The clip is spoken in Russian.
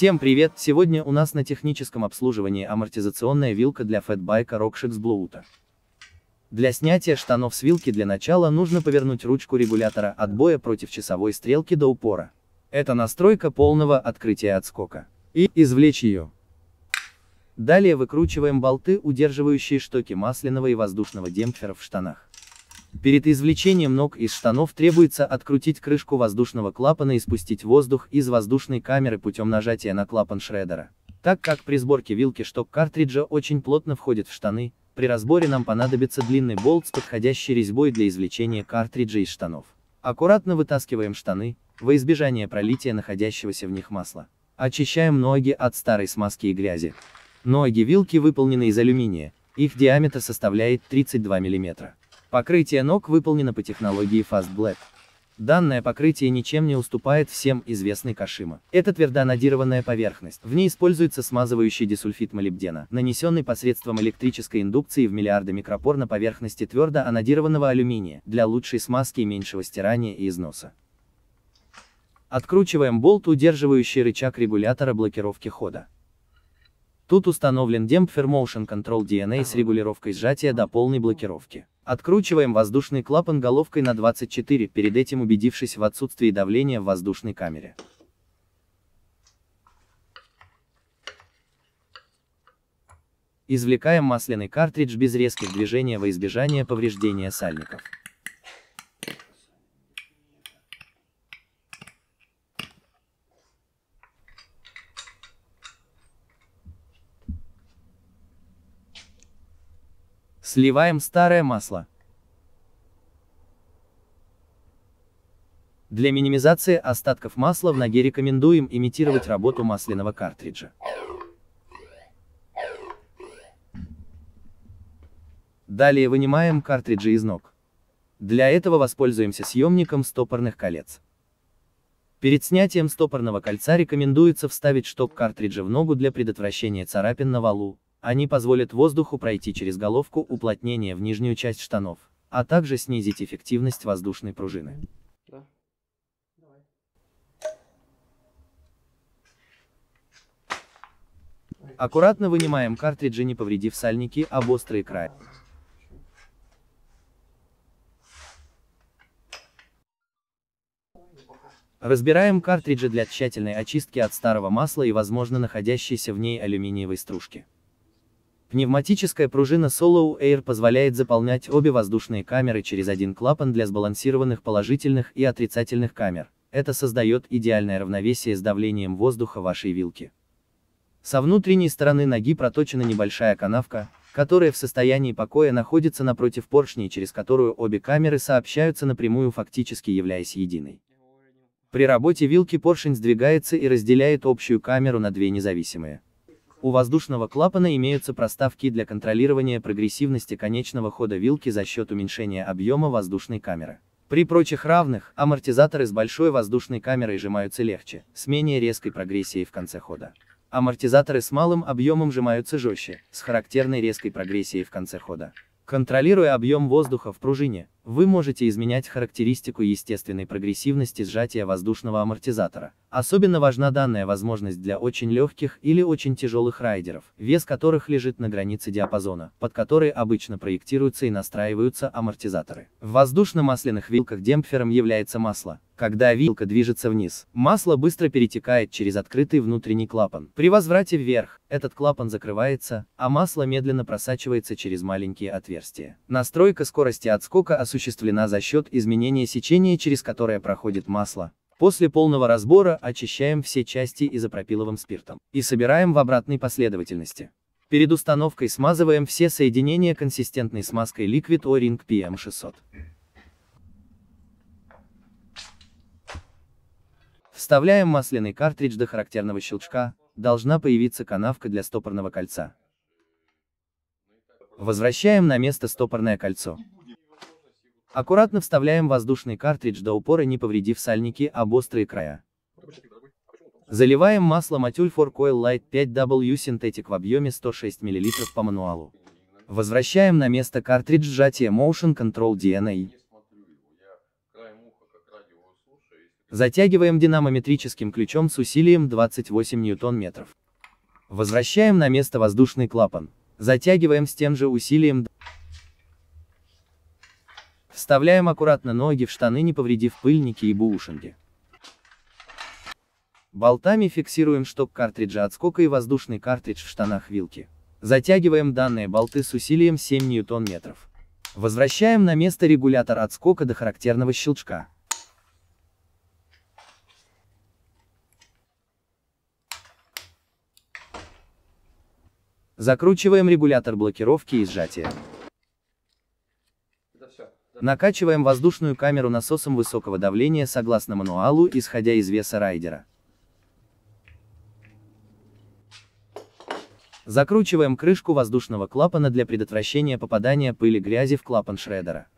Всем привет! Сегодня у нас на техническом обслуживании амортизационная вилка для фэтбайка Rockshix Bluuta. Для снятия штанов с вилки для начала нужно повернуть ручку регулятора отбоя против часовой стрелки до упора. Это настройка полного открытия отскока. И извлечь ее. Далее выкручиваем болты, удерживающие штоки масляного и воздушного демпфера в штанах. Перед извлечением ног из штанов требуется открутить крышку воздушного клапана и спустить воздух из воздушной камеры путем нажатия на клапан шредера. Так как при сборке вилки шток картриджа очень плотно входит в штаны, при разборе нам понадобится длинный болт с подходящей резьбой для извлечения картриджа из штанов. Аккуратно вытаскиваем штаны, во избежание пролития находящегося в них масла. Очищаем ноги от старой смазки и грязи. Ноги вилки выполнены из алюминия, их диаметр составляет 32 мм. Покрытие ног выполнено по технологии Fast Black. Данное покрытие ничем не уступает всем известной кашима. Это твердоанодированная поверхность. В ней используется смазывающий дисульфит молибдена, нанесенный посредством электрической индукции в миллиарды микропор на поверхности твердо анодированного алюминия, для лучшей смазки и меньшего стирания и износа. Откручиваем болт, удерживающий рычаг регулятора блокировки хода. Тут установлен демпфер Motion Control DNA с регулировкой сжатия до полной блокировки. Откручиваем воздушный клапан головкой на 24, перед этим убедившись в отсутствии давления в воздушной камере. Извлекаем масляный картридж без резких движений во избежание повреждения сальников. Сливаем старое масло. Для минимизации остатков масла в ноге рекомендуем имитировать работу масляного картриджа. Далее вынимаем картриджи из ног. Для этого воспользуемся съемником стопорных колец. Перед снятием стопорного кольца рекомендуется вставить шток картриджа в ногу для предотвращения царапин на валу, они позволят воздуху пройти через головку уплотнения в нижнюю часть штанов, а также снизить эффективность воздушной пружины. Аккуратно вынимаем картриджи, не повредив сальники об острые края. Разбираем картриджи для тщательной очистки от старого масла и возможно находящейся в ней алюминиевой стружки. Пневматическая пружина Solo Air позволяет заполнять обе воздушные камеры через один клапан для сбалансированных положительных и отрицательных камер. Это создает идеальное равновесие с давлением воздуха вашей вилки. Со внутренней стороны ноги проточена небольшая канавка, которая в состоянии покоя находится напротив поршней, через которую обе камеры сообщаются напрямую фактически являясь единой. При работе вилки поршень сдвигается и разделяет общую камеру на две независимые. У воздушного клапана имеются проставки для контролирования прогрессивности конечного хода вилки за счет уменьшения объема воздушной камеры. При прочих равных, амортизаторы с большой воздушной камерой сжимаются легче, с менее резкой прогрессией в конце хода. Амортизаторы с малым объемом сжимаются жестче, с характерной резкой прогрессией в конце хода. Контролируя объем воздуха в пружине, вы можете изменять характеристику естественной прогрессивности сжатия воздушного амортизатора. Особенно важна данная возможность для очень легких или очень тяжелых райдеров, вес которых лежит на границе диапазона, под который обычно проектируются и настраиваются амортизаторы. В воздушно-масляных вилках демпфером является масло, когда вилка движется вниз, масло быстро перетекает через открытый внутренний клапан. При возврате вверх, этот клапан закрывается, а масло медленно просачивается через маленькие отверстия. Настройка скорости отскока осуществлена за счет изменения сечения, через которое проходит масло. После полного разбора очищаем все части изопропиловым спиртом и собираем в обратной последовательности. Перед установкой смазываем все соединения консистентной смазкой Liquid O-Ring PM600. Вставляем масляный картридж до характерного щелчка, должна появиться канавка для стопорного кольца. Возвращаем на место стопорное кольцо. Аккуратно вставляем воздушный картридж до упора, не повредив сальники об острые края. Заливаем масло Atulь 4 Coil Light 5W Synthetic в объеме 106 мл по мануалу. Возвращаем на место картридж сжатия Motion Control DNA. Затягиваем динамометрическим ключом с усилием 28 ньютон-метров. Возвращаем на место воздушный клапан. Затягиваем с тем же усилием. Вставляем аккуратно ноги в штаны, не повредив пыльники и бушинги. Болтами фиксируем штоп картриджа отскока и воздушный картридж в штанах вилки. Затягиваем данные болты с усилием 7 ньютон-метров. Возвращаем на место регулятор отскока до характерного щелчка. Закручиваем регулятор блокировки и сжатия. Накачиваем воздушную камеру насосом высокого давления согласно мануалу, исходя из веса райдера. Закручиваем крышку воздушного клапана для предотвращения попадания пыли грязи в клапан шредера.